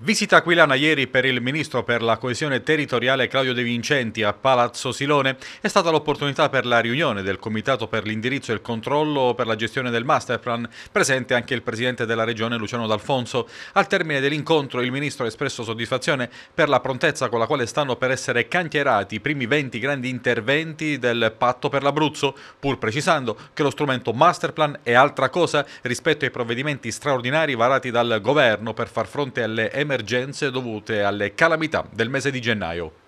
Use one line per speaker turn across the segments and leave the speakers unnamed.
Visita aquilana ieri per il ministro per la coesione territoriale Claudio De Vincenti a Palazzo Silone è stata l'opportunità per la riunione del Comitato per l'indirizzo e il controllo per la gestione del masterplan, presente anche il presidente della regione Luciano D'Alfonso. Al termine dell'incontro il ministro ha espresso soddisfazione per la prontezza con la quale stanno per essere cantierati i primi 20 grandi interventi del patto per l'Abruzzo, pur precisando che lo strumento masterplan è altra cosa rispetto ai provvedimenti straordinari varati dal governo per far fronte alle emergenze emergenze dovute alle calamità del mese di gennaio.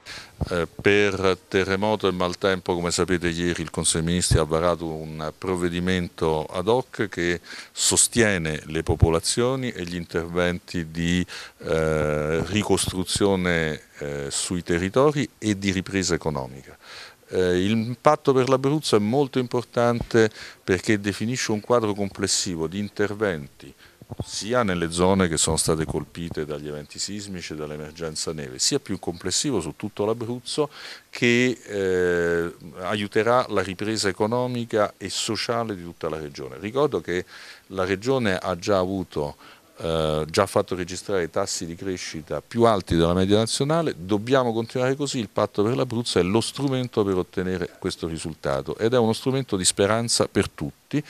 Eh, per terremoto e maltempo, come sapete ieri, il Consiglio dei Ministri ha varato un provvedimento ad hoc che sostiene le popolazioni e gli interventi di eh, ricostruzione eh, sui territori e di ripresa economica. Eh, il patto per l'Abruzzo è molto importante perché definisce un quadro complessivo di interventi, sia nelle zone che sono state colpite dagli eventi sismici e dall'emergenza neve, sia più complessivo su tutto l'Abruzzo che eh, aiuterà la ripresa economica e sociale di tutta la regione. Ricordo che la regione ha già avuto eh, già fatto registrare tassi di crescita più alti della media nazionale, dobbiamo continuare così, il patto per l'Abruzzo è lo strumento per ottenere questo risultato ed è uno strumento di speranza per tutti,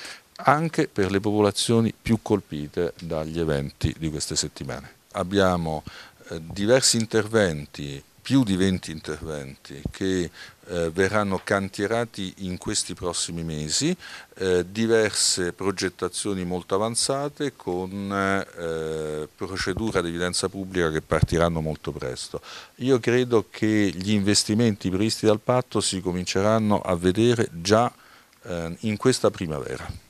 anche per le popolazioni più colpite dagli eventi di queste settimane. Abbiamo eh, diversi interventi, più di 20 interventi, che eh, verranno cantierati in questi prossimi mesi, eh, diverse progettazioni molto avanzate con procedure ad evidenza pubblica che partiranno molto presto. Io credo che gli investimenti previsti dal patto
si cominceranno a vedere già in questa primavera.